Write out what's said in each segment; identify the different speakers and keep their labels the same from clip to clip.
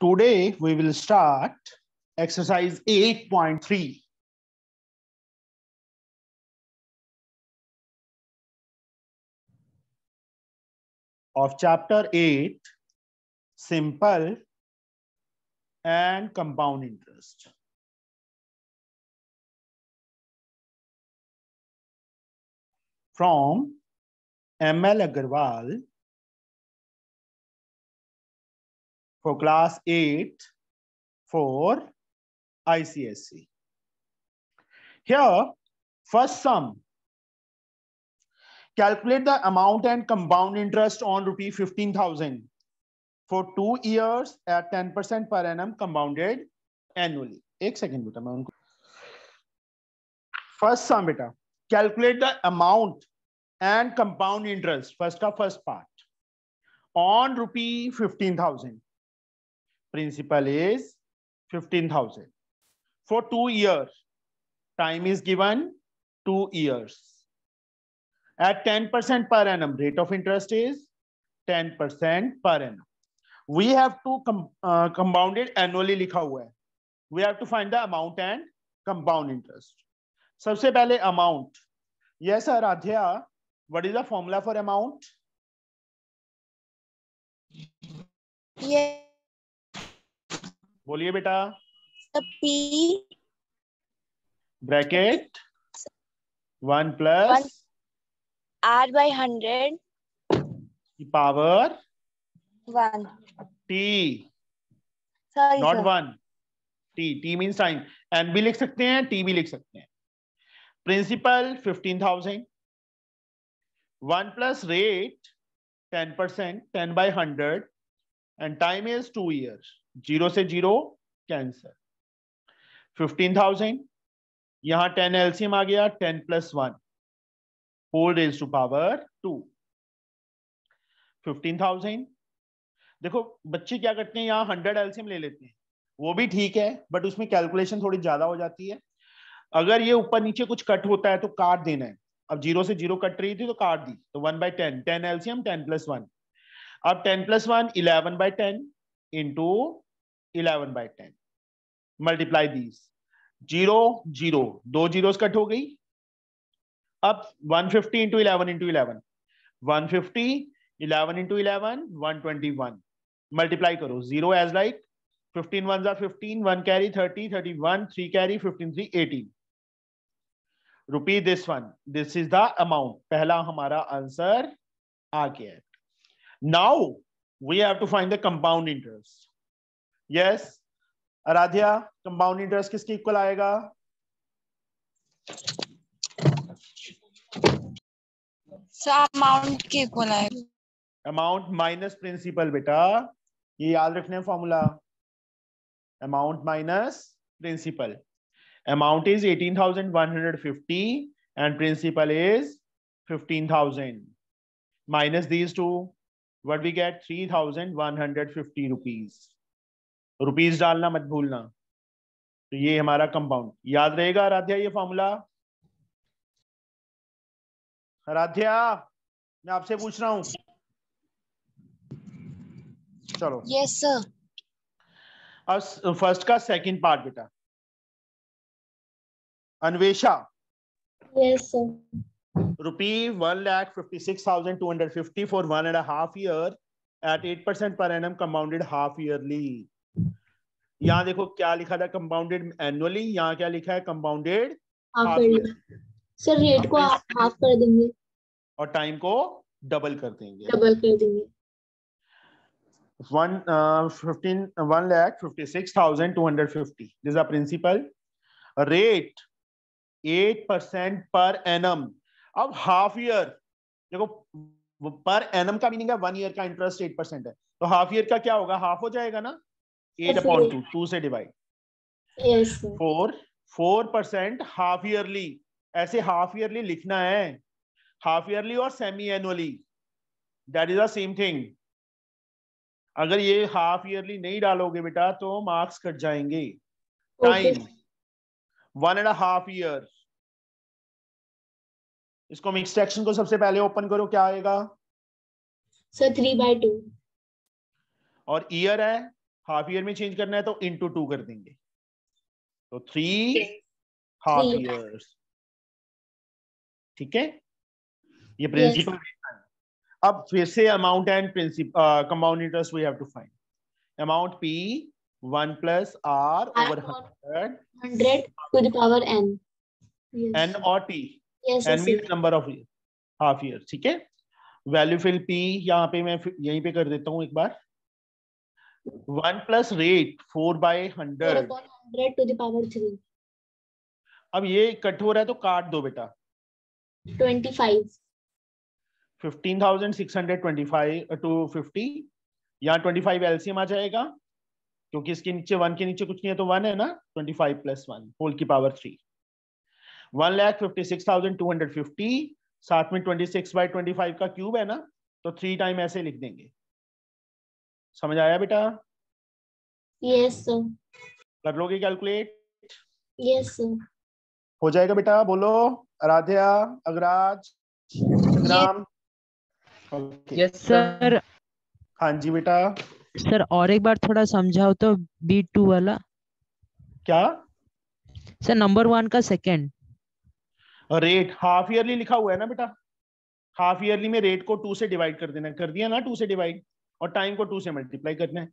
Speaker 1: Today, we will start exercise 8.3. of chapter 8, simple and compound interest. From ML Agarwal for class 8 for
Speaker 2: ICSC. Here, first sum. Calculate the amount and compound interest on rupee 15,000 for 2 years at 10% per annum compounded annually. ek second beta main unko first sum beta calculate the amount and compound interest first ka first part on rupee 15000 principal is 15000 for 2 years time is given 2 years at 10% per annum rate of interest is 10% per annum we have to com uh, compounded annually likha hua hai we have to find the amount and compound interest sabse pehle amount yes sir adhya what is the formula for amount yes बोलिए बेटा P bracket one plus
Speaker 1: R by hundred
Speaker 2: power one T not one T T mean sign N भी लिख सकते हैं T भी लिख सकते हैं principal fifteen thousand one plus rate ten percent ten by hundred and time is two years zero से zero cancel fifteen thousand यहां टेन एलसीएम आ गया ten plus one four raise to power two fifteen thousand देखो बच्चे क्या करते हैं यहाँ हंड्रेड एल्सियम ले लेते हैं वो भी ठीक है बट उसमें कैलकुलेशन थोड़ी ज्यादा हो जाती है अगर ये ऊपर नीचे कुछ कट होता है तो काट देना है अब जीरो से जीरो कट रही थी तो काट दी तो one by ten ten LCM ten plus one अब ten plus one eleven by ten into 11 by 10. Multiply these. Zero zero दो जीरोस कट हो गई अब 150 fifty into eleven into eleven one fifty eleven into eleven one twenty one multiply करो zero as like fifteen one जार fifteen one carry thirty thirty one three carry fifteen three eighteen rupee this one this is the amount पहला हमारा answer आ गया now we have to find the compound interest. Yes, Aradhya, compound interest kiske equal aayega आएगा?
Speaker 1: Amount के equal आएगा
Speaker 2: amount minus principal बेटा ये याद रखना formula amount minus principal amount is 18,150 and principal is 15,000 minus these two what we get three thousand one hundred fifty rupees rupees डालना मत भूलना तो ये हमारा कंपाउंड याद रहेगा आराध्या ये फॉर्मूला आराध्या मैं आपसे पूछ रहा हूं चलो यस सर अब फर्स्ट का सेकंड पार्ट बेटा अन्वेषा यस yes, सर rupee one lakh fifty six thousand two hundred fifty for one and a half year at eight percent per annum compounded half yearly. यहाँ देखो क्या लिखा था कंपाउंडेड एनुअली यहाँ क्या लिखा है कंपाउंडेड
Speaker 1: सर रेट को हाफ कर देंगे
Speaker 2: और टाइम को डबल कर देंगे डबल कर देंगे one uh, 15 1 lakh 56250 this is the principal rate 8% per annum अब हाफ ईयर देखो पर एन का मीनिंग है वन ईयर का इंटरेस्ट एट परसेंट है तो हाफ ईयर का क्या होगा हाफ हो जाएगा ना एट अपॉइंट टू टू से divide four four percent half yearly ऐसे हाफ ईयरली लिखना है हाफ ईयरली और semi annually that is the same thing अगर ये हाफ ईयरली नहीं डालोगे बेटा तो मार्क्स कट जाएंगे time one and half year इसको मिक्स सेक्शन को सबसे पहले ओपन करो क्या आएगा सर थ्री बाय टू और ईयर है हाफ ईयर में चेंज करना है तो इंटू टू कर देंगे तो थ्री हाफ ईयर्स ठीक है ये प्रिंसिपल अब फिर से amount and principal compound interest we have to find amount P one plus R over hundred
Speaker 1: to the power N N और T yes, mean
Speaker 2: number of year half year ठीक है value fill P यहाँ पे मैं यहीं पे कर देता हूँ एक बार one plus rate four by hundred hundred
Speaker 1: to the power three
Speaker 2: अब ये कट हो रहा है तो काट दो बेटा twenty fifteen thousand six hundred twenty five two fifty यहाँ ट्वेंटी फाइव एलसीएम आ जाएगा क्योंकि इसके नीचे वन के नीचे कुछ नहीं है तो वन है ना twenty five plus one whole की power three one lakh fifty six thousand two hundred fifty साथ में twenty six by twenty five का क्यूब है ना तो थ्री टाइम ऐसे लिख देंगे समझ आया बेटा यस कर लोगे कैलकुलेट यस हो जाएगा बेटा बोलो आराध्या अगराज राम यस सर हाँ जी बेटा सर और एक बार थोड़ा समझाओ तो बी टू वाला क्या सर नंबर वन का सेकंड रेट हाफ ईयरली लिखा हुआ है ना बेटा हाफ ईयरली में रेट को टू से डिवाइड कर देना कर दिया ना टू से डिवाइड और टाइम को टू से मल्टीप्लाई करना है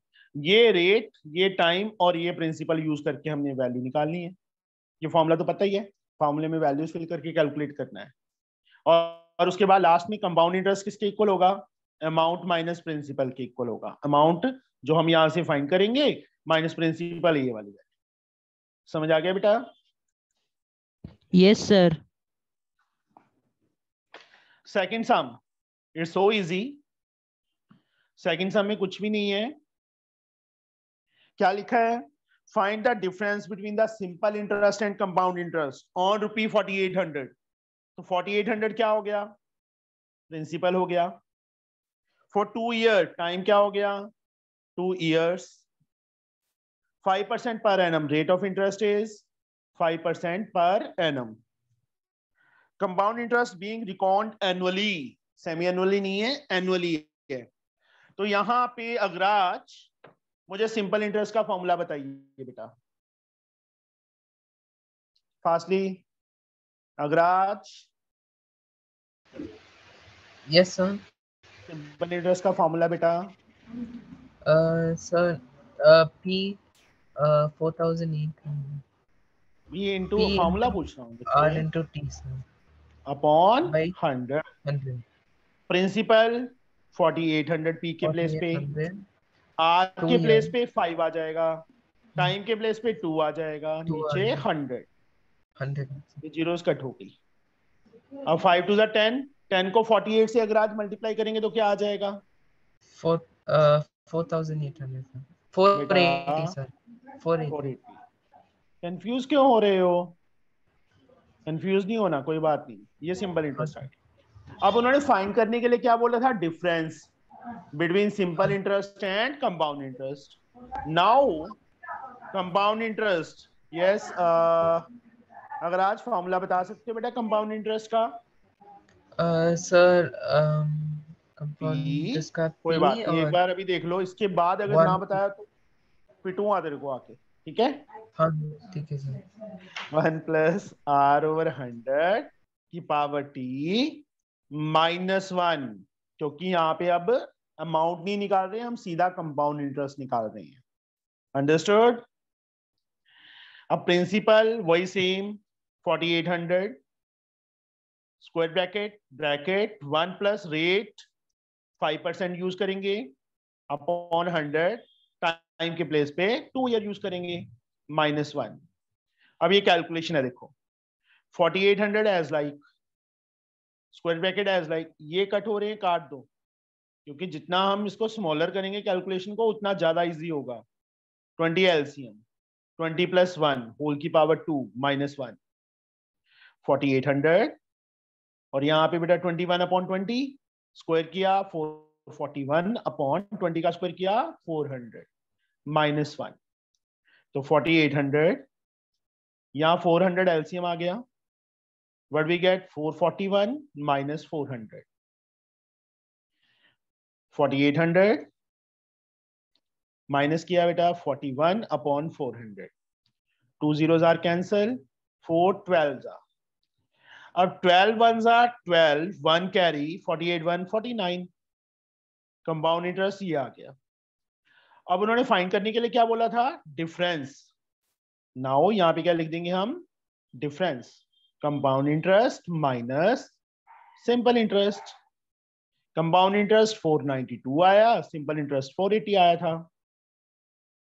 Speaker 2: ये रेट ये टाइम और ये प्रिंसिपल यूज करके हमने वैल्यू निकालनी है ये फॉर्मूला तो पता ही है फॉर्मूले में वैल्यूज फिल करके कैलकुलेट करना है और और उसके बाद लास्ट में कंपाउंड इंटरेस्ट किसके इक्वल होगा अमाउंट माइनस प्रिंसिपल के इक्वल होगा अमाउंट जो हम यहाँ से फाइंड करेंगे माइनस प्रिंसिपल ये वाली वैल्यू समझ आ गया बेटा yes sir second sum it's so easy second sum में कुछ भी नहीं है क्या लिखा है find the difference between the simple interest and compound interest on rupee forty eight hundred तो फोर्टी एट हंड्रेड क्या हो गया प्रिंसिपल हो गया फॉर टू ईयर टाइम क्या हो गया two years five percent per annum rate of interest is five percent per annum compound interest being record annually semi annually नहीं है एनुअली है तो यहां पे अगराज मुझे सिंपल इंटरेस्ट का फॉर्मूला बताइए बेटा fastly Agraj yes sir simple interest का फॉर्मूला बेटा sir P four thousand eight hundred B into formula पूछ रहा हूँ R into T sir upon hundred principal forty eight hundred P के प्लेस पे आर के प्लेस पे फाइव आ जाएगा टाइम के प्लेस पे टू आ जाएगा नीचे हंड्रेड हंड्रेड जीरोस कट हो गई अब फाइव टू दिन टेन को फोर्टी एट से अगर आज मल्टीप्लाई करेंगे तो क्या आ जाएगा फोर फोर कंफ्यूज क्यों हो रहे हो कंफ्यूज नहीं होना कोई बात नहीं ये सिंपल इंटरेस्ट आइडिया अब उन्होंने फाइन करने के लिए क्या बोला था difference between simple interest and compound interest now compound interest yes अगर आज फॉर्मूला बता सकते हो बेटा कंपाउंड इंटरेस्ट का सर uh, um, कोई बात नहीं एक बार अभी देख लो इसके बाद अगर ना बताया तो पिटूंगा तेरे को आके ठीक है हाँ
Speaker 1: ठीक है sir
Speaker 2: one plus R over hundred की पावर टी माइनस वन क्योंकि यहाँ पे अब अमाउंट नहीं निकाल रहे हैं हम सीधा कंपाउंड इंटरेस्ट निकाल रहे हैं अंडरस्टूड अब प्रिंसिपल वही same forty eight hundred square bracket bracket one plus rate five percent use करेंगे अपॉन हंड्रेड टाइम के प्लेस पे टू ईयर यूज करेंगे माइनस वन अब ये कैलकुलेशन है देखो forty eight hundred as like square bracket as like ये cut हो रहे हैं काट दो क्योंकि जितना हम इसको स्मॉलर करेंगे कैलकुलेशन को उतना ज्यादा इजी होगा twenty LCM twenty plus one whole की power two minus one forty eight hundred और यहाँ पे बेटा twenty one upon twenty square किया four forty one upon twenty का स्क्वायर किया 400 माइनस वन तो 4800 एट 400 हंड्रेड एलसीएम आ गया what we get 441 forty one minus four hundred forty minus किया बेटा 41 one upon four hundred two zero are cancel four twelve are अब twelve one जार twelve one carry forty eight one forty nine compound interest ये आ गया अब उन्होंने find करने के लिए क्या बोला था डिफरेंस नाउ यहां पे क्या लिख देंगे हम difference compound interest minus simple interest compound interest 492 आया सिंपल इंटरेस्ट 480 आया था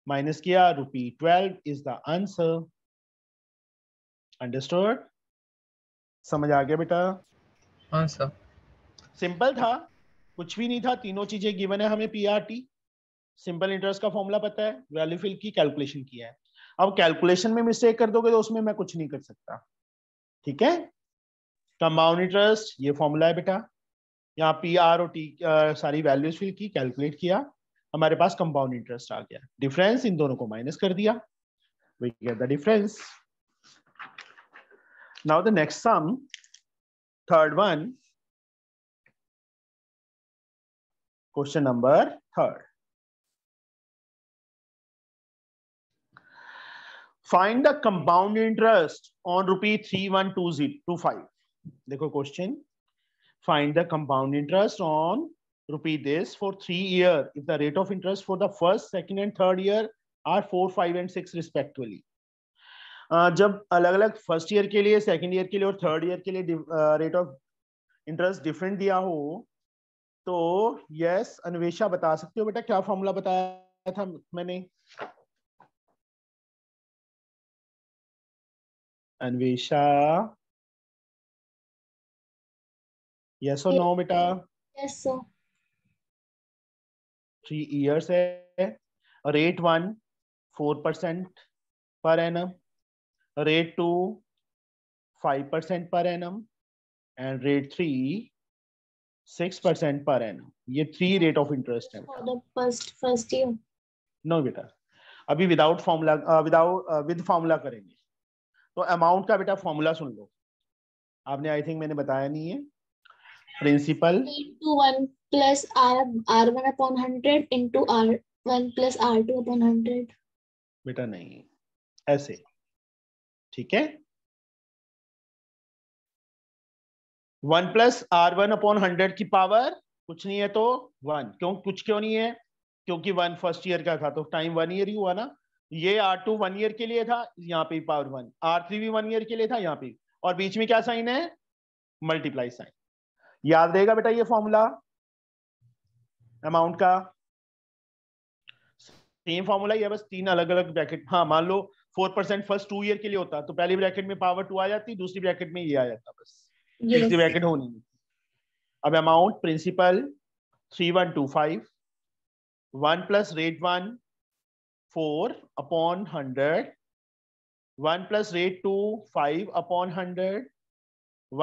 Speaker 2: माइनस किया rupee twelve is the answer understood समझ आ गया बेटा सिंपल था कुछ भी नहीं था तीनों चीजें गिवन है हमें पीआरटी सिंपल इंटरेस्ट का फॉर्मूला पता है वैल्यू फिल की कैलकुलेशन किया है अब कैलकुलेशन में मिस्टेक कर दोगे तो उसमें मैं कुछ नहीं कर सकता ठीक है कंपाउंड इंटरेस्ट ये फॉर्मूला है बेटा यहाँ पी आर और टी सारी वैल्यूज फिल की कैलकुलेट किया हमारे पास कंपाउंड इंटरेस्ट आ गया डिफरेंस इन दोनों को माइनस कर दिया we get the difference now the next sum third
Speaker 1: one question number third.
Speaker 2: Find the compound interest on rupee 312025. देखो question. Find the compound interest on rupee this for three year if the rate of interest for the first, second and third year are four, five and six respectively. Uh, जब अलग अलग first year के लिए second year के लिए और third year के लिए रेट ऑफ इंटरेस्ट डिफरेंट दिया हो तो यस अन्वेषा बता सकते हो बेटा क्या फॉर्मूला बताया था मैंने अन्वेशा यस और नो बेटा यस थ्री इयर्स है rate one four percent per annum rate two five percent per annum and rate three six percent per annum ये थ्री रेट ऑफ इंटरेस्ट है no बेटा अभी without formula without with formula करेंगे तो amount का बेटा formula सुन लो आपने I think मैंने बताया नहीं है प्रिंसिपल बेटा नहीं ऐसे
Speaker 1: ठीक है one
Speaker 2: plus R one upon hundred की पावर कुछ नहीं है तो वन क्यों कुछ क्यों नहीं है क्योंकि वन फर्स्ट ईयर का था तो टाइम वन ईयर ही हुआ ना ये आर टू वन ईयर के लिए था यहाँ पे पावर वन आर थ्री भी वन ईयर के लिए था यहाँ पे और बीच में क्या साइन है मल्टीप्लाई साइन याद रहेगा बेटा ये फॉर्मूला अमाउंट का सेम फॉर्मूला ही है बस तीन अलग अलग ब्रैकेट हाँ मान लो four percent first two year के लिए होता तो पहली ब्रैकेट में पावर टू आ जाती दूसरी ब्रैकेट में ये आ जाता बस सिक्सटी ब्रैकेट होनी है अब amount principal three one two five one plus rate one four upon hundred one plus rate two five upon hundred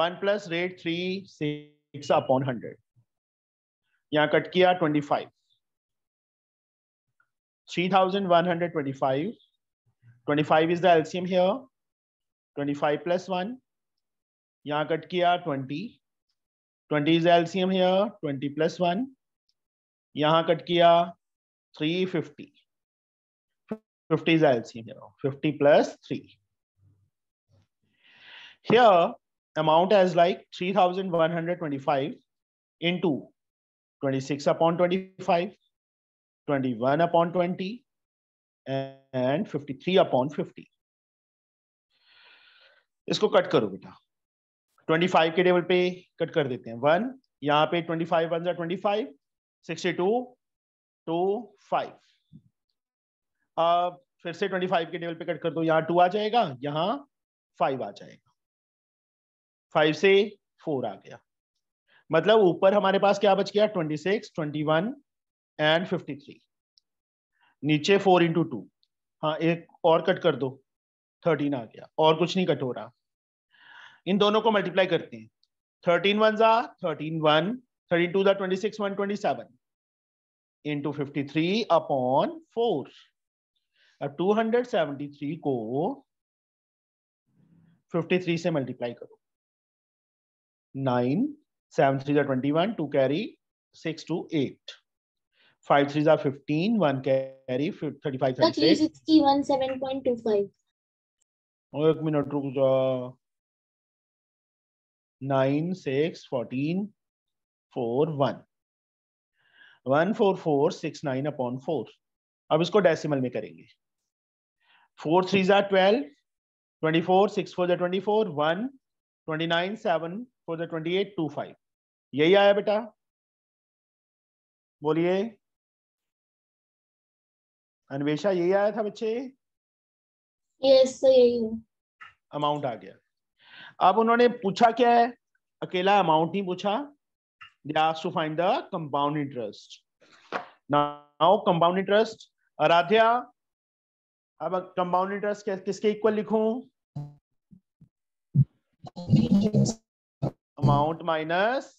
Speaker 2: one plus rate three six upon hundred यहाँ कट किया twenty five three thousand one hundred twenty five twenty five is the LCM here twenty five plus one यहाँ cut किया twenty twenty is LCM है twenty plus one यहाँ cut किया three fifty fifty is LCM है fifty plus three here amount as like 3125 into 26 upon 25 21 upon 20 and 53 upon 50 इसको cut करो बेटा 25 के टेबल पे कट कर देते हैं वन यहाँ पे 25 five one twenty five sixty two two five अब फिर से 25 के टेबल पे कट कर दो यहाँ टू आ जाएगा यहाँ फाइव आ जाएगा फाइव से फोर आ गया मतलब ऊपर हमारे पास क्या बच गया 26, 21 एंड 53 नीचे फोर इंटू टू हाँ एक और कट कर दो थर्टीन आ गया और कुछ नहीं कट हो रहा इन दोनों को मल्टीप्लाई करते हैं थर्टीन वन जा थर्टीन वन थर्टीन टू जा twenty six one twenty seven into fifty three upon four अब टू हंड्रेड सेवेंटी थ्री को फिफ्टी थ्री से मल्टीप्लाई करो नाइन सेवन थ्री जा twenty one two carry six two eight five threes are 15, one carry, 35, 36.
Speaker 1: 361, 7.25.
Speaker 2: Oh, एक मिनट रुक जा nine six fourteen four one one four four six nine upon four अब इसको decimal में करेंगे फोर थ्री जार twelve twenty four six four जार twenty four one twenty nine seven four जार ट्वेंटी एट टू फाइव
Speaker 1: यही आया बेटा
Speaker 2: बोलिए अन्वेशा यही आया था बच्चे
Speaker 1: यस yes, यही
Speaker 2: अमाउंट आ गया अब उन्होंने पूछा क्या है अकेला अमाउंट नहीं पूछा to find the compound interest now compound interest Aaradhya अब कंपाउंड इंटरेस्ट किसके इक्वल लिखूं अमाउंट माइनस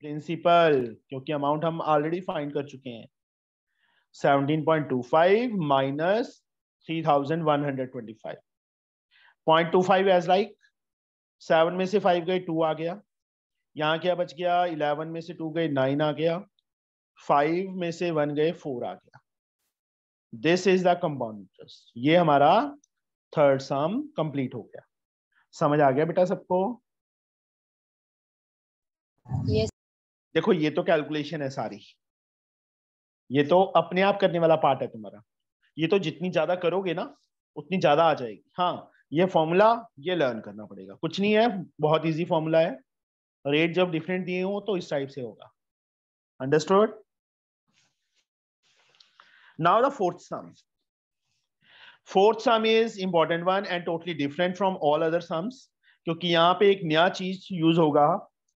Speaker 2: प्रिंसिपल क्योंकि अमाउंट हम ऑलरेडी फाइंड कर चुके हैं 17.25 माइनस 3125 0.25 एज लाइक सेवन में से फाइव गए टू आ गया यहाँ क्या बच गया इलेवन में से टू गए नाइन आ गया फाइव में से वन गए फोर आ गया this is the compound interest ये हमारा थर्ड सम कंप्लीट हो गया समझ आ गया बेटा सबको yes. देखो ये तो कैलकुलेशन है सारी ये तो अपने आप करने वाला पार्ट है तुम्हारा ये तो जितनी ज्यादा करोगे ना उतनी ज्यादा आ जाएगी हाँ ये फॉर्मूला ये लर्न करना पड़ेगा कुछ नहीं है बहुत इजी फॉर्मूला है रेट जब डिफरेंट दिए हो तो इस टाइप से होगा understood now the fourth sum fourth sum is important one and totally different from all other sums क्योंकि यहाँ पे एक नया चीज यूज होगा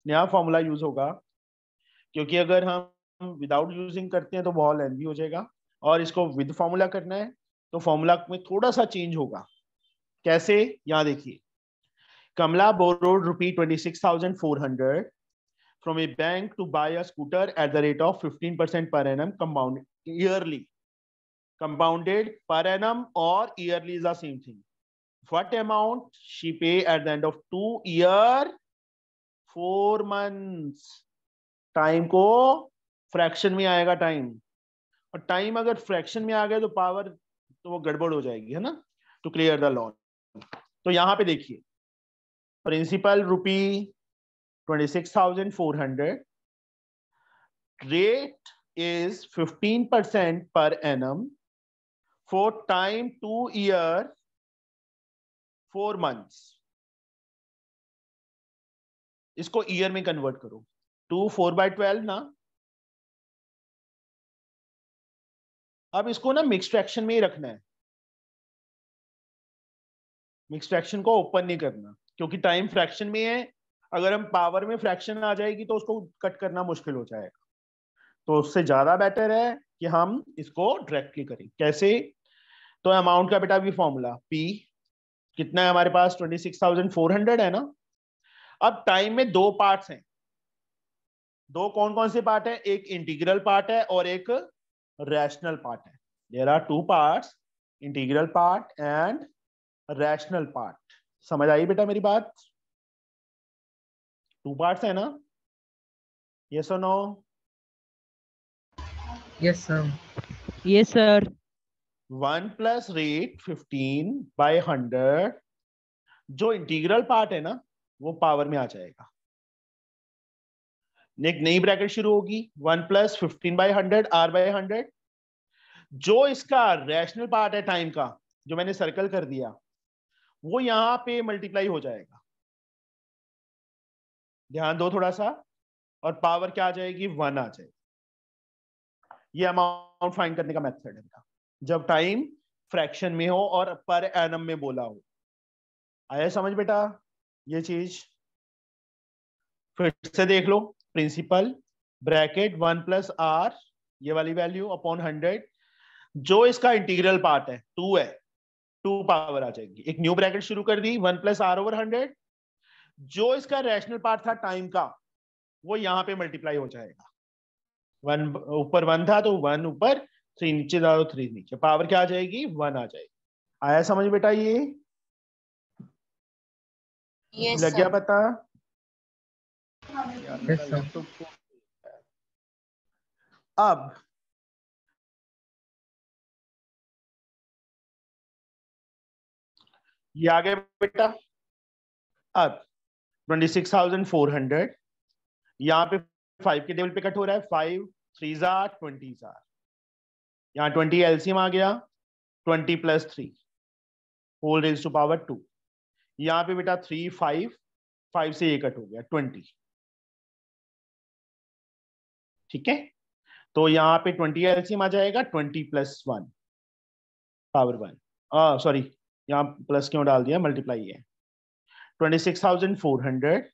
Speaker 2: नया फॉर्मूला यूज होगा क्योंकि अगर हम विदाउट यूजिंग करते हैं तो बहुत लेंदी हो जाएगा और इसको विद फॉर्मूला करना है तो फॉर्मूला में थोड़ा सा चेंज होगा कैसे यहां देखिए Kamla borrowed rupee twenty six thousand four hundred from a bank to buy a scooter at the rate of fifteen percent per annum compound yearly compounded per annum और yearly is the same thing what amount she pay at the end of two year four month time को fraction में आएगा time और time अगर fraction में आ गया तो power तो वो गड़बड़ हो जाएगी है ना टू क्लियर द लॉन तो यहां पे देखिए principal rupee twenty six thousand four hundred rate is fifteen percent per annum for time two year
Speaker 1: four months इसको ईयर में कन्वर्ट करो टू फोर बाय ट्वेल्व ना
Speaker 2: अब इसको ना मिक्स फ्रैक्शन में ही रखना है मिक्स फ्रैक्शन को ओपन नहीं करना क्योंकि टाइम फ्रैक्शन में है अगर हम पावर में फ्रैक्शन आ जाएगी तो उसको कट करना मुश्किल हो जाएगा तो उससे ज्यादा बेटर है कि हम इसको डायरेक्टली करें कैसे तो अमाउंट का बेटा भी फॉर्मूला पी कितना है हमारे पास twenty six thousand four hundred है ना अब टाइम में दो पार्ट्स हैं दो कौन कौन से पार्ट है एक इंटीग्रल पार्ट है और एक रैशनल पार्ट है there are two part integral part and rational part समझ आई बेटा मेरी बात टू पार्ट्स है ना ये so no yes sir yes sir one plus rate fifteen by hundred जो इंटीग्रल पार्ट है ना वो पावर में आ जाएगा एक नई ब्रैकेट शुरू होगी one plus fifteen by hundred R by hundred जो इसका रैशनल पार्ट है टाइम का जो मैंने सर्कल कर दिया वो यहां पे मल्टीप्लाई हो जाएगा ध्यान दो थोड़ा सा और पावर क्या आ जाएगी वन आ जाएगी ये अमाउंट फाइंड करने का मेथड है जब टाइम फ्रैक्शन में हो और पर एनम में बोला हो आया समझ बेटा ये चीज फिर से देख लो principal bracket one plus R ये वाली वैल्यू अपॉन हंड्रेड जो इसका इंटीग्रल पार्ट है टू है टू पावर आ जाएगी एक न्यू ब्रैकेट शुरू कर दी one plus R over hundred जो इसका रैशनल पार्ट था टाइम का वो यहाँ पे मल्टीप्लाई हो जाएगा वन ऊपर वन था तो वन ऊपर थ्री नीचे था तो थ्री नीचे पावर क्या आ जाएगी वन आ जाएगी आया समझ बेटा ये yes, लग गया पता
Speaker 1: yes, अब
Speaker 2: ये आ गया बेटा अब twenty six thousand four hundred यहाँ पे फाइव के टेबल पे कट हो रहा है फाइव थ्री जार ट्वेंटी जार यहाँ ट्वेंटी एलसीएम आ गया twenty plus three whole raise to power two यहाँ पे बेटा थ्री फाइव फाइव से ये कट हो गया ट्वेंटी ठीक है तो यहाँ पे ट्वेंटी एलसीएम आ जाएगा twenty plus one power one sorry यहाँ प्लस क्यों डाल दिया मल्टीप्लाई है twenty six thousand four hundred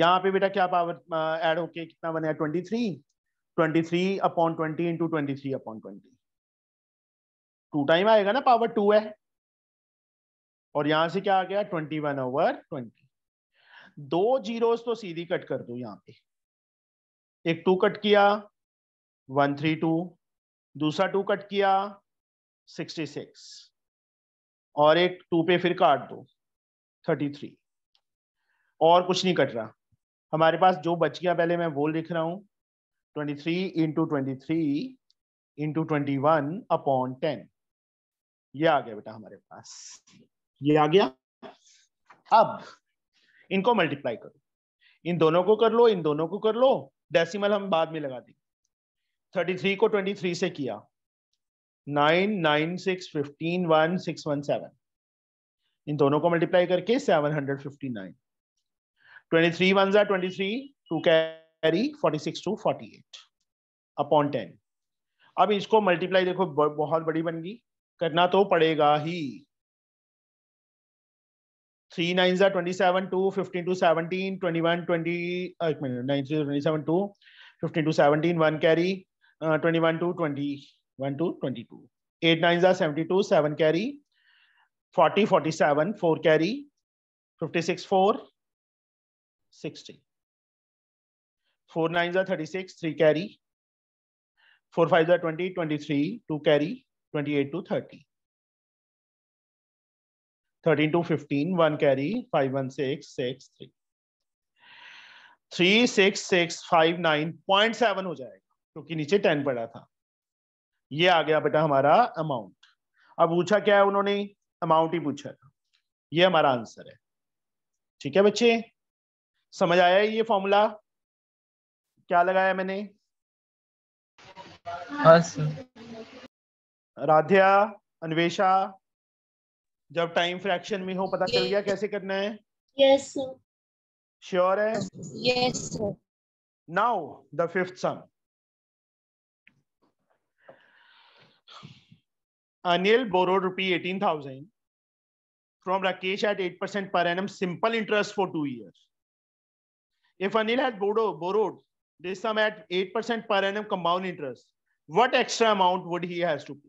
Speaker 2: यहाँ पे बेटा क्या पावर ऐड uh, होके कितना बनेगा twenty three twenty three upon twenty into twenty three upon twenty two time आएगा ना पावर टू है और यहां से क्या आ गया ट्वेंटी वन ओवर ट्वेंटी दो जीरोस तो सीधी कट कर दो यहाँ पे एक टू कट किया वन थ्री टू दूसरा टू कट किया सिक्सटी सिक्स और एक टू पे फिर काट दो थर्टी थ्री और कुछ नहीं कट रहा हमारे पास जो बच गया पहले मैं वो लिख रहा हूं twenty three into twenty three into twenty one upon ten ये आ गया बेटा हमारे पास ये आ गया अब इनको मल्टीप्लाई करो इन दोनों को कर लो इन दोनों को कर लो डेसिमल हम बाद में लगा देंगे थर्टी थ्री को ट्वेंटी थ्री से किया nine nine six fifteen one six one seven इन दोनों को मल्टीप्लाई करके seven hundred fifty nine twenty three one जै twenty three two carry forty six two forty eight upon ten अब इसको मल्टीप्लाई देखो बहुत बड़ी बन गई करना तो पड़ेगा ही थ्री नाइन जै twenty seven two fifteen two seventeen twenty one twenty एक मिनट nine three twenty seven two fifteen two seventeen one carry twenty one two twenty 1 to 22. 8 nines are 72, 7 carry. 40, 47, 4 carry. 56, 4, 60. 4 nines are 36, 3 carry. 4 fives are 20, 23, 2 carry, 28 to 30. 13 to 15, 1 carry, 5, 1, 6, 6, 3. 3, 6, 6, 5, 9, 0.7 हो जाएगा क्योंकि नीचे 10 पड़ा था ये आ गया बेटा हमारा अमाउंट अब पूछा क्या है उन्होंने अमाउंट ही पूछा था ये हमारा आंसर है ठीक है बच्चे समझ आया ये फॉर्मूला क्या लगाया मैंने हाँ, राध्या अन्वेषा जब टाइम फ्रैक्शन में हो पता चल गया कैसे करना है यस श्योर है yes now the fifth sum Anil borrowed rupee 18,000 from Rakesh at 8% per annum, simple interest for two years. If Anil had borrowed, borrowed this sum at 8% per annum compound interest, what extra amount would he has to pay?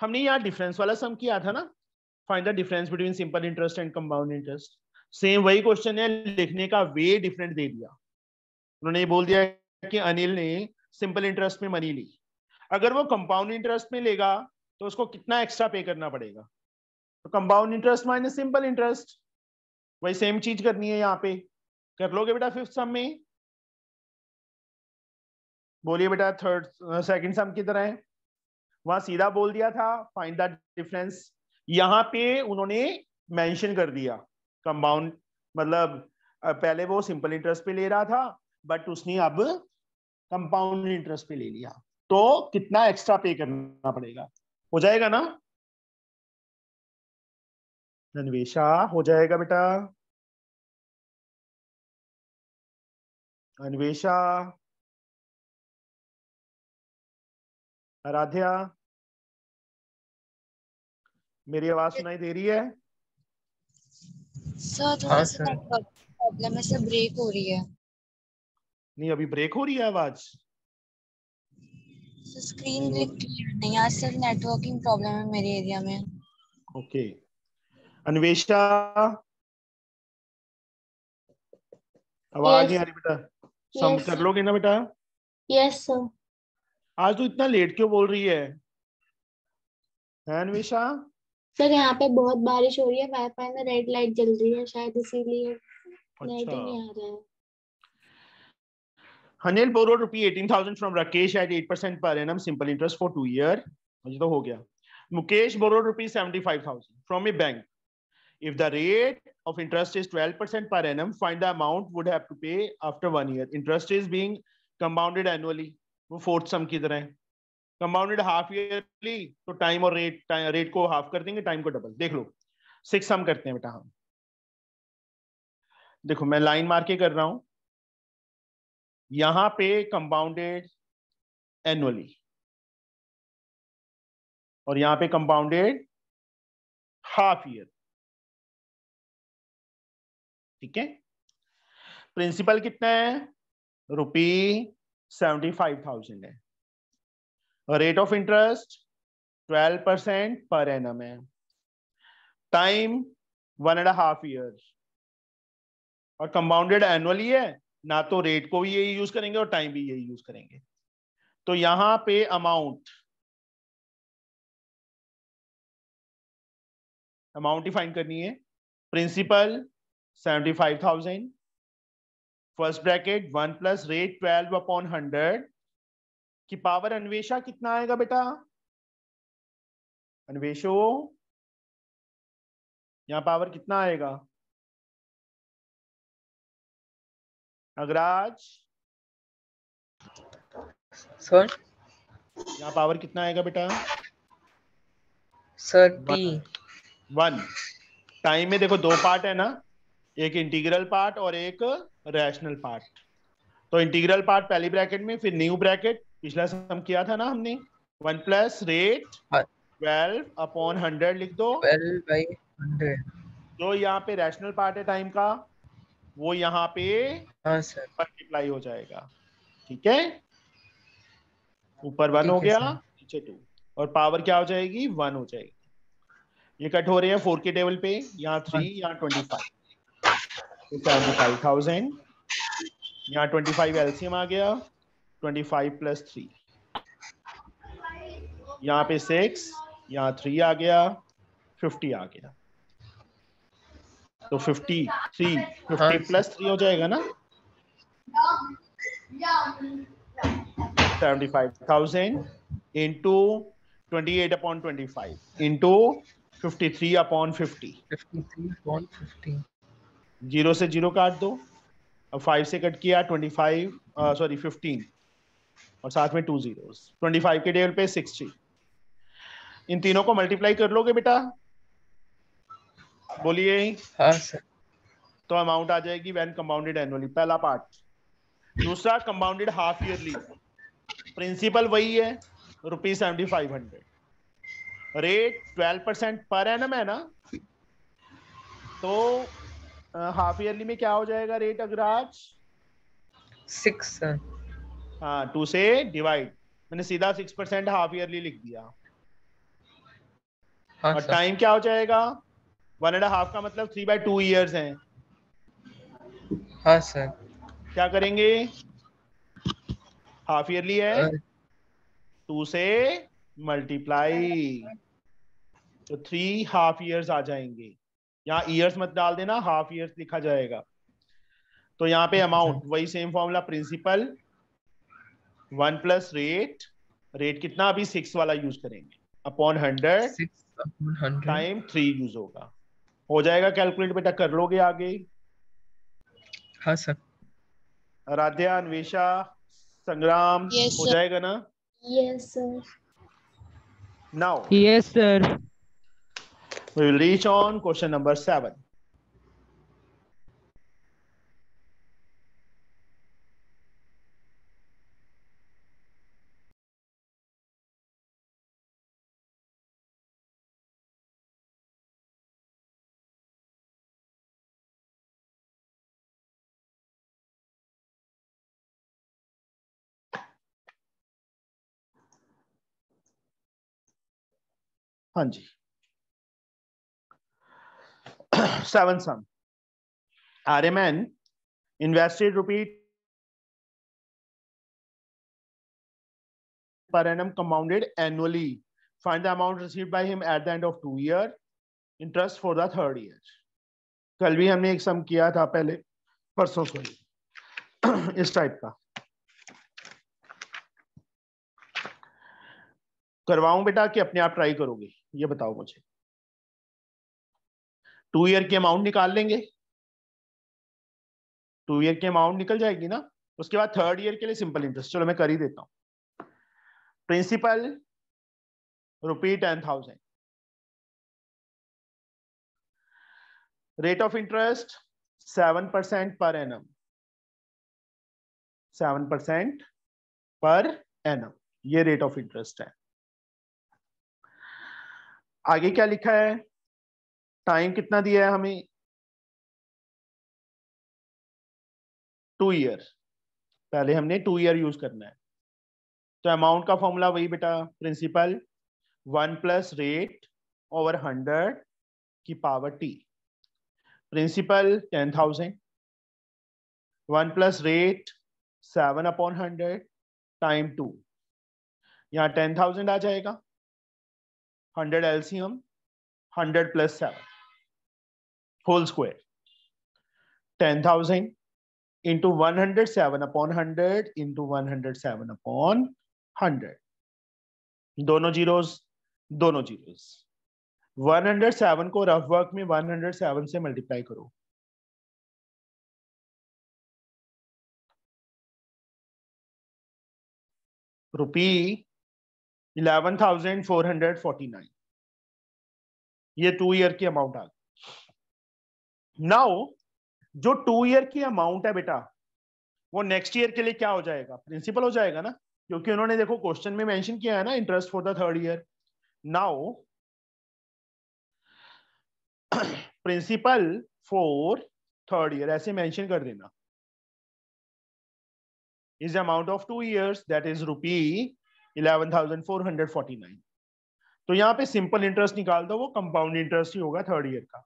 Speaker 2: हमने यहाँ difference वाला सम किया था ना find the difference between simple interest and compound interest same वही question है लिखने का वे डिफरेंट दे दिया उन्होंने बोल दिया कि अनिल ने सिंपल इंटरेस्ट में मनी ली अगर वो कंपाउंड इंटरेस्ट में लेगा तो उसको कितना एक्स्ट्रा पे करना पड़ेगा तो compound interest minus simple interest वही सेम चीज करनी है यहाँ पे कर लोगे बेटा फिफ्थ सम में बोलिए बेटा थर्ड सेकंड सम की तरह है वहां सीधा बोल दिया था फाइंड द डिफरेंस यहाँ पे उन्होंने मेंशन कर दिया कंपाउंड मतलब पहले वो सिंपल इंटरेस्ट पे ले रहा था बट उसने अब कंपाउंड इंटरेस्ट पे ले लिया तो कितना एक्स्ट्रा पे करना पड़ेगा हो जाएगा ना
Speaker 1: धनवेशा हो जाएगा बेटा अन्वेषा
Speaker 2: आराध्या मेरी आवाज सुनाई दे रही है
Speaker 1: सर प्रॉब्लम हाँ, है सर ब्रेक हो रही है
Speaker 2: नहीं अभी ब्रेक हो रही है आवाज
Speaker 1: स्क्रीन ब्रेक नहीं आज सिर्फ नेटवर्किंग प्रॉब्लम है मेरे एरिया में
Speaker 2: ओके अन्वेषा आवाज नहीं आ रही बेटा सम कर लोगे ना बेटा यस सर आज तू इतना लेट क्यों बोल रही है हैं अन्वेषा
Speaker 1: सर यहाँ पे बहुत बारिश हो रही है वाईफाई में रेड लाइट जल रही है शायद इसीलिए अच्छा। नहीं आ रहा है
Speaker 2: हनेल borrow rupee eighteen thousand from Rakesh at eight percent per annum simple interest for two year मुझे तो हो गया Mukesh borrow rupee seventy five thousand from a bank if the rate of interest is twelve percent per annum find the amount would have to pay after one year interest is being compounded annually वो fourth sum की तरह compounded half yearly तो time और rate rate को half कर देंगे time को double देख लो सिक्स सम करते हैं बेटा हम देखो मैं लाइन मार के कर रहा हूँ यहां पे कंपाउंडेड एनुअली
Speaker 1: और यहां पे कंपाउंडेड हाफ ईयर ठीक है प्रिंसिपल कितना
Speaker 2: है रुपी सेवेंटी फाइव थाउजेंड है rate of interest twelve percent per annum है time one and half year और कंपाउंडेड एनुअली है ना तो रेट को भी यही यूज करेंगे और टाइम भी यही यूज करेंगे तो यहां पे अमाउंट अमाउंट ही फाइंड करनी है principal seventy five thousand first bracket one plus rate twelve upon hundred की पावर अन्वेषा कितना आएगा बेटा अन्वेषो
Speaker 1: यहां पावर कितना आएगा
Speaker 2: अगराज सर यहाँ पावर कितना आएगा बेटा सर टी वन टाइम में देखो दो पार्ट है ना एक इंटीग्रल पार्ट और एक रैशनल पार्ट तो इंटीग्रल पार्ट पहली ब्रैकेट में फिर न्यू ब्रैकेट पिछला सम किया था ना हमने one plus rate twelve upon hundred लिख दो 12 100. जो यहाँ पे रैशनल पार्ट है टाइम का वो यहाँ पे मल्टीप्लाई हाँ, हो जाएगा ठीक है ऊपर वन हो गया नीचे टू और पावर क्या हो जाएगी वन हो जाएगी ये कट हो रही है फोर के टेबल पे यहाँ थ्री हाँ. यहाँ twenty five seventy five thousand यहाँ ट्वेंटी फाइव एल्सियम आ गया ट्वेंटी फाइव प्लस थ्री यहाँ पे सिक्स यहाँ थ्री आ गया फिफ्टी आ गया तो fifty three fifty plus three हो जाएगा ना seventy five thousand into twenty eight upon twenty five into fifty three upon fifty fifty zero से जीरो काट दो अब फाइव से कट किया ट्वेंटी फाइव सॉरी फिफ्टीन और साथ में टू जीरो ट्वेंटी फाइव के टेबल पे सिक्सटी इन तीनों को मल्टीप्लाई कर लोगे बेटा बोलिए हाँ, तो अमाउंट आ जाएगी वेन कंपाउंडेड एनुअली पहला पार्ट दूसरा कंपाउंडेड हाफ ईयरली प्रिंसिपल वही है rupees seventy five hundred rate twelve percent पर ना मैं ना तो हाफ ईयरली में क्या हो जाएगा रेट अगर आज सिक्स हाँ टू से डिवाइड मैंने सीधा सिक्स परसेंट हाफ ईयरली लिख दिया हाँ, और टाइम क्या हो जाएगा वन एंड हाफ का मतलब थ्री बाई टू ईयर्स है हाँ सर क्या करेंगे हाफ ईयरली है टू से मल्टीप्लाई तो थ्री हाफ ईयर्स आ जाएंगे यहाँ ईयर्स मत डाल देना हाफ ईयर्स लिखा जाएगा तो यहाँ पे अमाउंट अच्छा। वही same formula principal one plus rate rate कितना अभी सिक्स वाला यूज करेंगे upon hundred time three use होगा हो जाएगा कैलकुलेट बेटा कर लोगे आगे हाँ सर राध्या अन्वेषा संग्राम yes, हो जाएगा ना
Speaker 1: yes sir
Speaker 2: now yes sir we will reach on question number seven
Speaker 1: हाँ जी seven sum R M N invested rupee
Speaker 2: per annum compounded annually find the amount received by him at the end of two year interest for the third year कल भी हमने एक सम किया था पहले परसों को इस टाइप का करवाऊ बेटा कि अपने आप ट्राई करोगे ये बताओ मुझे टू ईयर की अमाउंट निकाल लेंगे टू ईयर की अमाउंट निकल जाएगी ना उसके बाद थर्ड ईयर के लिए सिंपल इंटरेस्ट चलो मैं कर ही देता हूं principal rupee ten thousand rate of interest seven percent per annum seven percent per annum ये रेट ऑफ इंटरेस्ट है आगे क्या लिखा है टाइम
Speaker 1: कितना दिया है हमें टू ईयर
Speaker 2: पहले हमने टू ईयर यूज करना है तो अमाउंट का फॉर्मूला वही बेटा principal one plus rate over hundred की power T principal ten thousand one plus rate seven upon hundred time two यहाँ टेन थाउजेंड आ जाएगा 100 LCM 100 plus 7 whole into one hundred seven upon hundred into one hundred seven upon hundred दोनों zeros दोनों hundred seven को rough work में one hundred seven से multiply करो rupee eleven thousand four hundred forty nine ये to year की amount आ गई नाउ जो टू ईयर की अमाउंट है बेटा वो नेक्स्ट ईयर के लिए क्या हो जाएगा प्रिंसिपल हो जाएगा ना क्योंकि उन्होंने देखो क्वेश्चन में मेंशन किया है ना interest for the third year now principal for third year ऐसे मेंशन कर देना is amount of two years that is rupee 11,449 तो यहाँ पे सिंपल इंटरेस्ट निकाल दो वो कंपाउंड इंटरेस्ट ही होगा थर्ड ईयर का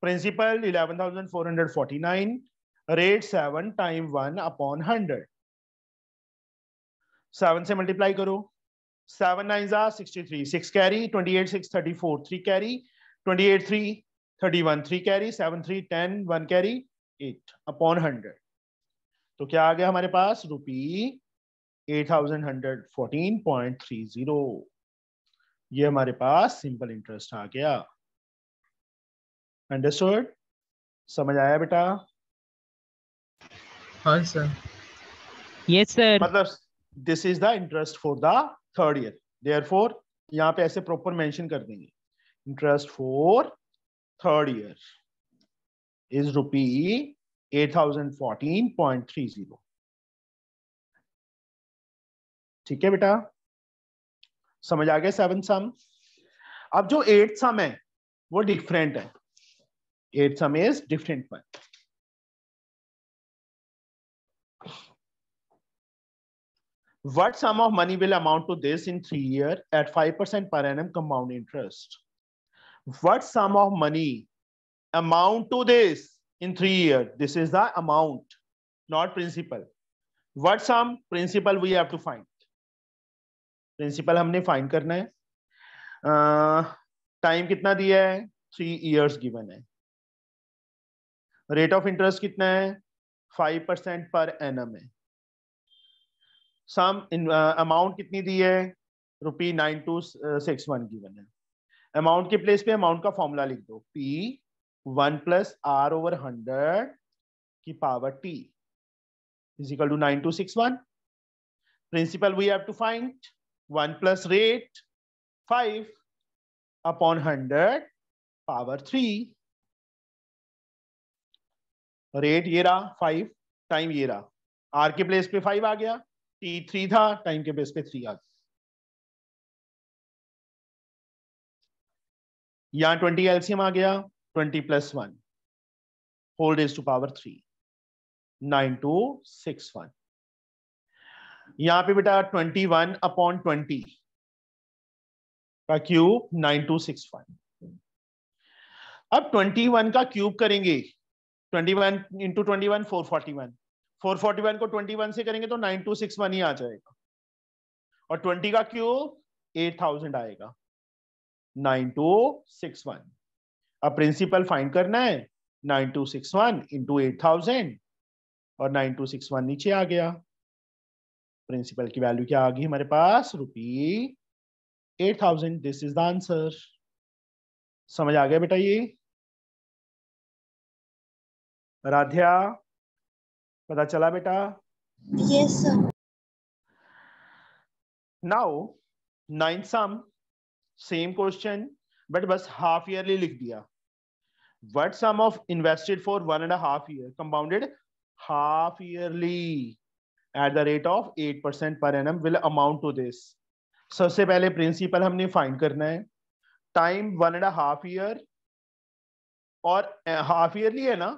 Speaker 2: principal 11,449 rate seven time one upon hundred seven से मल्टीप्लाई करो सेवन नाइन जा sixty three six carry twenty eight six thirty four three carry twenty eight three thirty one three carry seven three ten one carry eight upon hundred तो क्या आ गया हमारे पास रुपी 8114.30 ये हमारे पास सिंपल इंटरेस्ट आ गया अंडरस्टूड समझ आया बेटा हाँ सर यस सर मतलब this is the interest for the third year four यहाँ पे ऐसे प्रॉपर मेंशन कर देंगे interest for third year is rupee eight thousand fourteen point three zero ठीक है बेटा समझ आ गया सेवन सम अब जो एट सम है वो डिफरेंट है at sum is different one what sum of money will amount to this in three year at five percent per annum compound interest what sum of money amount to this in three year this is the amount not principal what sum principal we have to find principal हमने find करना है time uh, कितना दिया है three years given है rate of interest कितना है five percent पर एम है सम अमाउंट कितनी दी है rupee nine two six one given है अमाउंट के प्लेस पे अमाउंट का फॉर्मूला लिख दो P one plus R over hundred की power T is equal to nine two six one principal we have to find one plus rate five upon hundred power three rate ये रहा five time ये रहा are के place पे five आ गया T three था टाइम के प्लेस पे थ्री आ गया यहां ट्वेंटी एलसीएम आ गया twenty plus one whole is to power three nine two six one यहां पे बेटा ट्वेंटी वन अपॉन ट्वेंटी का cube nine two six one अब ट्वेंटी वन का क्यूब करेंगे twenty one into twenty one four forty one four forty one को twenty one से करेंगे तो नाइन टू सिक्स वन ही आ जाएगा और ट्वेंटी का क्यूब एट थाउजेंड आएगा नाइन टू सिक्स वन अब प्रिंसिपल फाइंड करना है nine two six one into eight thousand और नाइन टू सिक्स वन नीचे आ गया प्रिंसिपल की वैल्यू क्या आ गई हमारे पास rupee eight thousand this is the answer समझ आ गया बेटा ये
Speaker 1: राध्या पता चला बेटा
Speaker 2: yes now ninth sum same question but बस हाफ ईयरली लिख दिया what sum of invested for one and half year compounded half yearly at the rate of eight percent per annum will amount to this सबसे पहले principal हमने find करना है time one and half year और half yearly है ना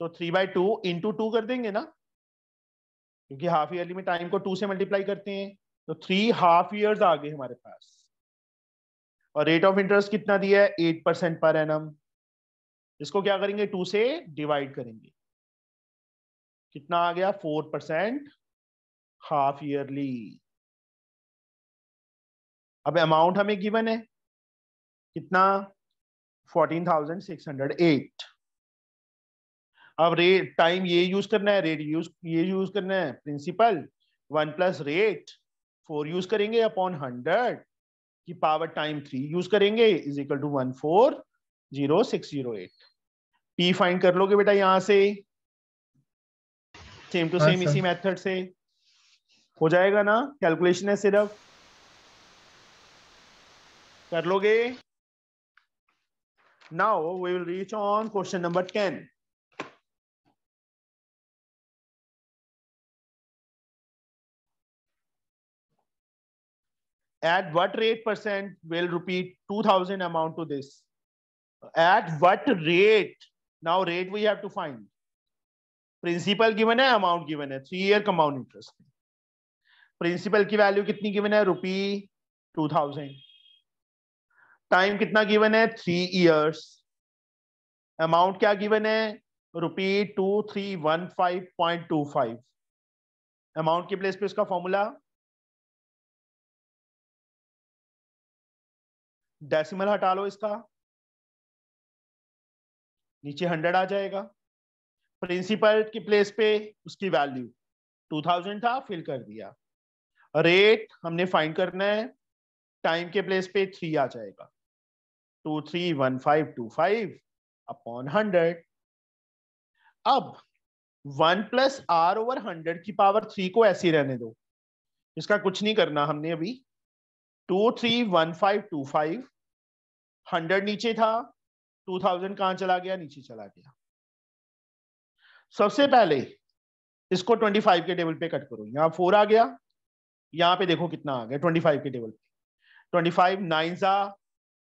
Speaker 2: तो three by two into two कर देंगे ना क्योंकि हाफ ईयरली में टाइम को टू से मल्टीप्लाई करते हैं तो थ्री हाफ ईयर्स आ गए हमारे पास और रेट ऑफ इंटरेस्ट कितना दिया है eight percent per annum इसको क्या करेंगे टू से डिवाइड करेंगे कितना आ गया फोर परसेंट हाफ ईयरली अब अमाउंट हमें गिवन है कितना fourteen thousand six hundred eight अब रेट टाइम ये यूज करना है रेट यूज ये यूज करना है principal one plus rate four use करेंगे अपॉन हंड्रेड की पावर टाइम थ्री यूज करेंगे is equal to one four zero six zero eight P find कर लोगे बेटा यहां से सेम टू सेम इसी मेथड से हो जाएगा ना कैलकुलेशन है सिर्फ कर लोगे now we will reach on question number ten at what rate percent will repeat 2000 amount to this at what rate now rate we have to find principal given है अमाउंट गिवन है three year compound interest principal की value कितनी given है rupee two thousand time कितना given है three years amount क्या given है rupee two three one five point two five amount की प्लेस पे उसका फॉर्मूला
Speaker 1: डेसिमल हटा लो इसका
Speaker 2: नीचे हंड्रेड आ जाएगा प्रिंसिपल की प्लेस पे उसकी वैल्यू 2000 था फिल कर दिया रेट हमने फाइंड करना है टाइम के प्लेस पे थ्री आ जाएगा two three one five two five upon hundred अब one plus R over hundred की पावर थ्री को ऐसे रहने दो इसका कुछ नहीं करना हमने अभी two three one five two five hundred नीचे था टू थाउजेंड कहाँ चला गया नीचे चला गया सबसे पहले इसको 25 के टेबल पे कट करो यहाँ फोर आ गया यहाँ पे देखो कितना आ गया 25 के टेबल पे 25 फाइव नाइन सा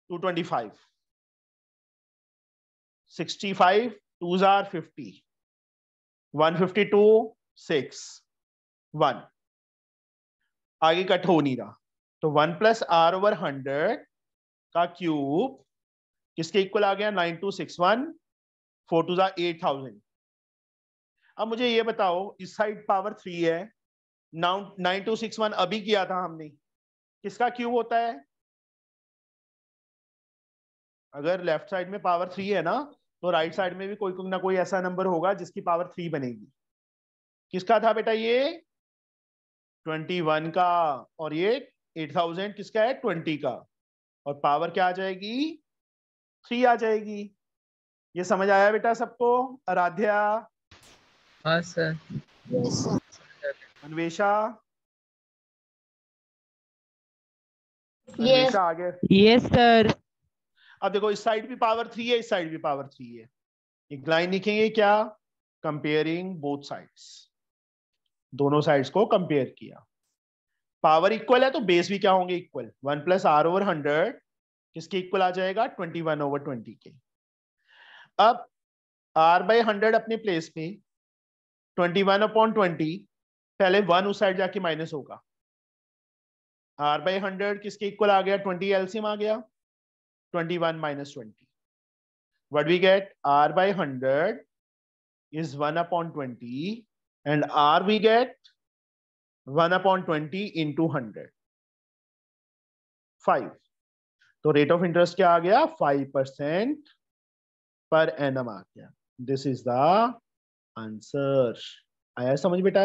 Speaker 2: two twenty five sixty five two जार fifty one fifty two six one आगे कट हो नहीं रहा तो one plus R over hundred का क्यूब किसके इक्वल आ गया nine two six one four two जार एट थाउजेंड अब मुझे ये बताओ इस साइड पावर थ्री है now nine two six one अभी किया था हमने किसका क्यूब होता है अगर लेफ्ट साइड में पावर थ्री है ना तो राइट साइड में भी कोई ना कोई ऐसा नंबर होगा जिसकी पावर थ्री बनेगी किसका था बेटा ये ट्वेंटी वन का और ये एट थाउजेंड किसका है ट्वेंटी का और पावर क्या आ जाएगी थ्री आ जाएगी ये समझ आया बेटा सबको आराध्या हाँ सर अन्वेषा yes. आगे यस yes, सर अब देखो इस साइड भी पावर थ्री है इस साइड भी पावर थ्री है एक लाइन लिखेंगे क्या कंपेयरिंग बोथ साइड्स दोनों साइड्स को कंपेयर किया पावर इक्वल है तो बेस भी क्या होंगे equal one plus R over hundred किसके इक्वल आ जाएगा ट्वेंटी वन ओवर ट्वेंटी के अब आर बाई हंड्रेड अपने प्लेस में ट्वेंटी वन अपॉन ट्वेंटी पहले वन उस साइड जाके माइनस होगा आर बाई हंड्रेड किसके इक्वल आ गया ट्वेंटी एलसीएम आ गया twenty one minus twenty what we gate R by hundred is one upon twenty and R we get one upon twenty in two hundred five तो rate of interest क्या आ गया five percent per annum आ गया this is the answer आया समझ बेटा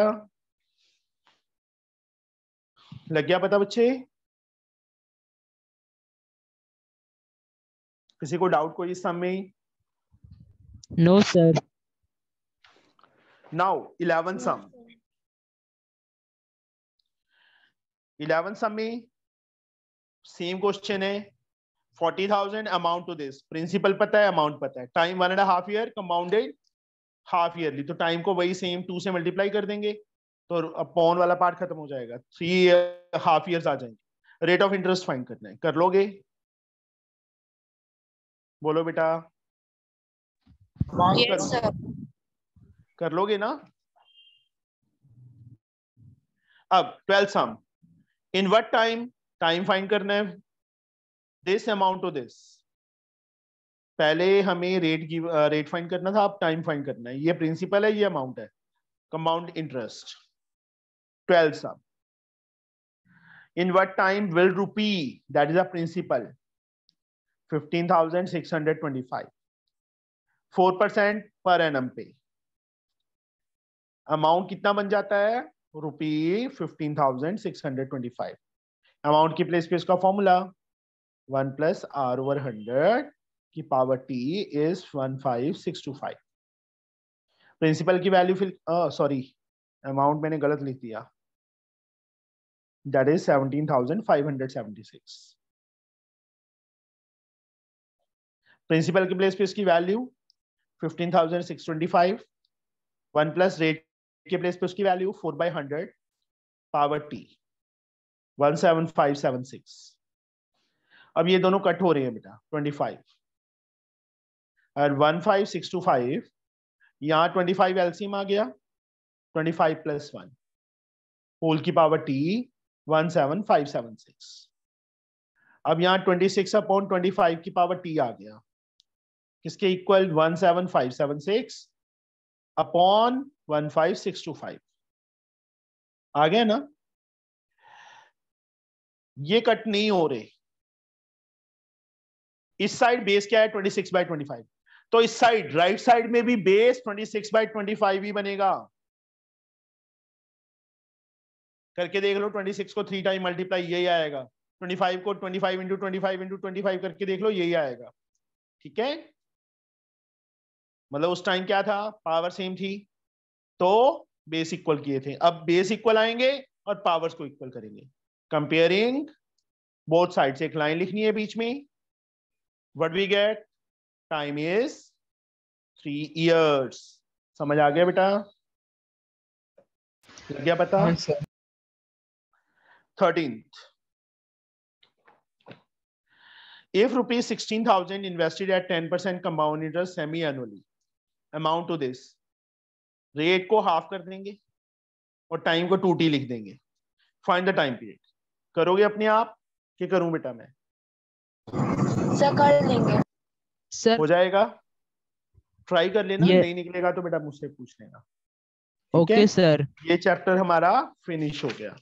Speaker 2: लग गया पता बच्चे किसी को डाउट कोई इस समय no sir now eleven sum eleven sum में सेम क्वेश्चन है forty thousand amount to this principal पता है अमाउंट पता है time one and half year compounded half yearly तो टाइम को वही सेम टू से मल्टीप्लाई कर देंगे तो अब पॉन वाला पार्ट खत्म हो जाएगा थ्री हाफ ईयर्स आ जाएंगे रेट ऑफ इंटरेस्ट फाइंड करना है कर लोगे बोलो बेटा yes, कर, कर लोगे ना अब twelfth sum in what time time find करना है दिस अमाउंट टू दिस पहले हमें रेट की रेट फाइंड करना था अब टाइम फाइंड करना है ये प्रिंसिपल है ये अमाउंट है कंपाउंड इंटरेस्ट ट्वेल्थ साहब in what time will rupee that is a principal fifteen thousand six पे अमाउंट कितना बन जाता है rupee fifteen thousand six hundred twenty five amount की प्लेस पे इसका formula one plus R over hundred की power T is one five six two five principal की वैल्यू फिल सॉरी अमाउंट मैंने गलत लिख दिया that is seventeen thousand five hundred seventy six principal की प्लेस पे इसकी value fifteen thousand six twenty five one plus rate के place पे उसकी value four by hundred power T one seven five seven six अब ये दोनों cut हो रहे हैं बेटा ट्वेंटी फाइव और one five six two five यहाँ ट्वेंटी फाइव एल्सियम आ गया twenty five plus one whole की power T one seven five seven six अब यहाँ twenty six upon twenty five की पावर टी आ गया किसके equal one seven five seven six upon one five six two five आ गया ना ये कट नहीं हो रहे इस साइड बेस क्या है twenty six by twenty five तो इस साइड राइट साइड में भी बेस 26 बाई फाइव ही बनेगा करके देख लो 26 को थ्री टाइम मल्टीप्लाई यही आएगा 25 को 25 इंटू ट्वेंटी इंटू ट्वेंटी करके देख लो यही आएगा ठीक है मतलब उस टाइम क्या था पावर सेम थी तो बेस इक्वल किए थे अब बेस इक्वल आएंगे और पावर्स को इक्वल करेंगे कंपेयरिंग बोथ साइड से एक लाइन लिखनी है बीच में what we get time is three years समझ आ गया बेटा लग गया पता थर्टींथ हाँ if rupees 16000 invested at 10% compound interest semi annually amount to this rate को हाफ कर देंगे और टाइम को टूटी लिख देंगे फाइंड द टाइम पीरियड करोगे अपने आप कि करूं बेटा मैं सर कर लेंगे सर हो जाएगा ट्राई कर लेना ये... नहीं निकलेगा तो बेटा मुझसे पूछ लेना ओके सर ये चैप्टर हमारा फिनिश हो गया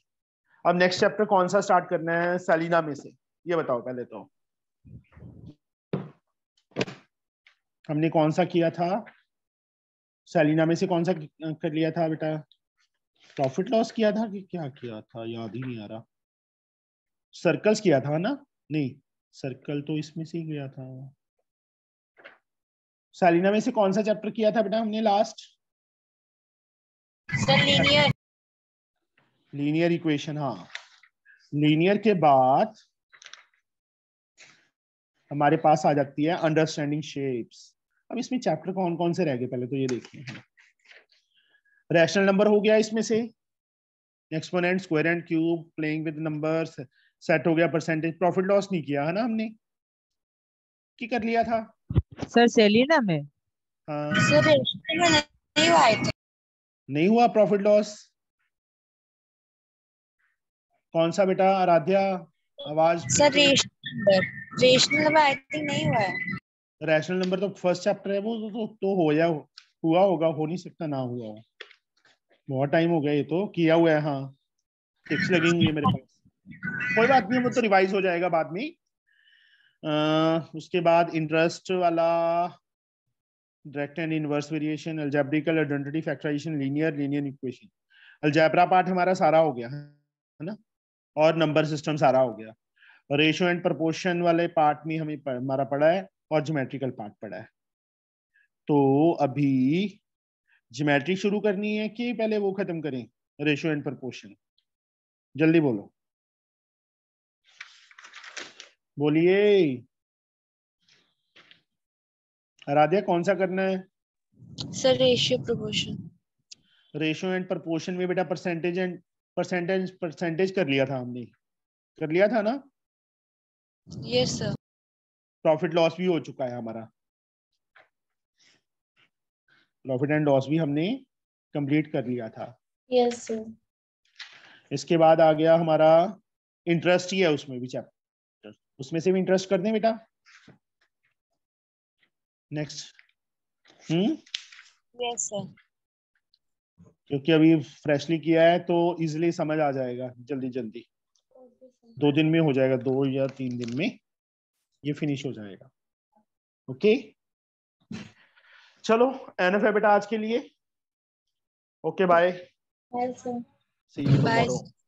Speaker 2: अब नेक्स्ट चैप्टर कौन सा स्टार्ट करना है सलीना में से ये बताओ पहले तो हमने कौन सा किया था सलीना में से कौन सा कर लिया था बेटा प्रॉफिट लॉस किया था कि क्या किया था याद ही नहीं आ रहा सर्कल्स किया था ना नहीं सर्कल तो इसमें से ही गया था सालीना में से कौन सा चैप्टर किया था बेटा हमने लास्ट लीनियर लीनियर इक्वेशन हाँ लीनियर के बाद हमारे पास आ जाती है अंडरस्टैंडिंग शेप्स अब इसमें चैप्टर कौन कौन से रह गए पहले तो ये देखिए रैशनल नंबर हो गया इसमें से exponent square and cube playing with numbers set हो गया परसेंटेज प्रॉफिट लॉस नहीं किया है ना हमने की कर लिया था सर सेलिना में हाँ। सर नहीं हुआ नहीं हुआ प्रॉफिट लॉस कौन सा बेटा आराध्या आवाज sir
Speaker 1: rational number I think नहीं हुआ है
Speaker 2: रेशनल नंबर तो फर्स्ट चैप्टर है वो तो तो तो हो या हुआ होगा हो नहीं सकता ना हुआ हो बहुत टाइम हो गया ये तो किया हुआ है हाँ टिक्स लगेंगे मेरे पास कोई बात नहीं वो तो रिवाइज हो जाएगा बाद में उसके बाद इंटरेस्ट वाला direct and inverse variation algebraic identity factorisation linear linear equation algebra part हमारा सारा हो गया है ना और नंबर सिस्टम सारा हो गया रेशो एंड प्रपोर्शन वाले पार्ट में हमें हमारा पढ़ा है और जोमेट्रिकल पार्ट पढ़ा है तो अभी ज्योमेट्री शुरू करनी है कि पहले वो खत्म करें रेशो एंड प्रपोर्शन जल्दी बोलो बोलिए राधिया कौन सा करना है sir ratio proportion ratio and proportion में बेटा परसेंटेज एंड परसेंटेज परसेंटेज कर लिया था हमने कर लिया था ना यस सर प्रॉफिट लॉस भी हो चुका है हमारा प्रॉफिट एंड लॉस भी हमने कंप्लीट कर लिया था
Speaker 1: यस yes, सर
Speaker 2: इसके बाद आ गया हमारा इंटरेस्ट ही है उसमें भी चैप्टर उसमें से भी इंटरेस्ट कर दें बेटा नेक्स्ट हम्म यस सर क्योंकि अभी फ्रेशली किया है तो इजिली समझ आ जाएगा जल्दी जल्दी दो दिन में हो जाएगा दो या तीन दिन में ये फिनिश हो जाएगा ओके चलो एन एफ है बेटा आज के लिए ओके बाय
Speaker 1: बाय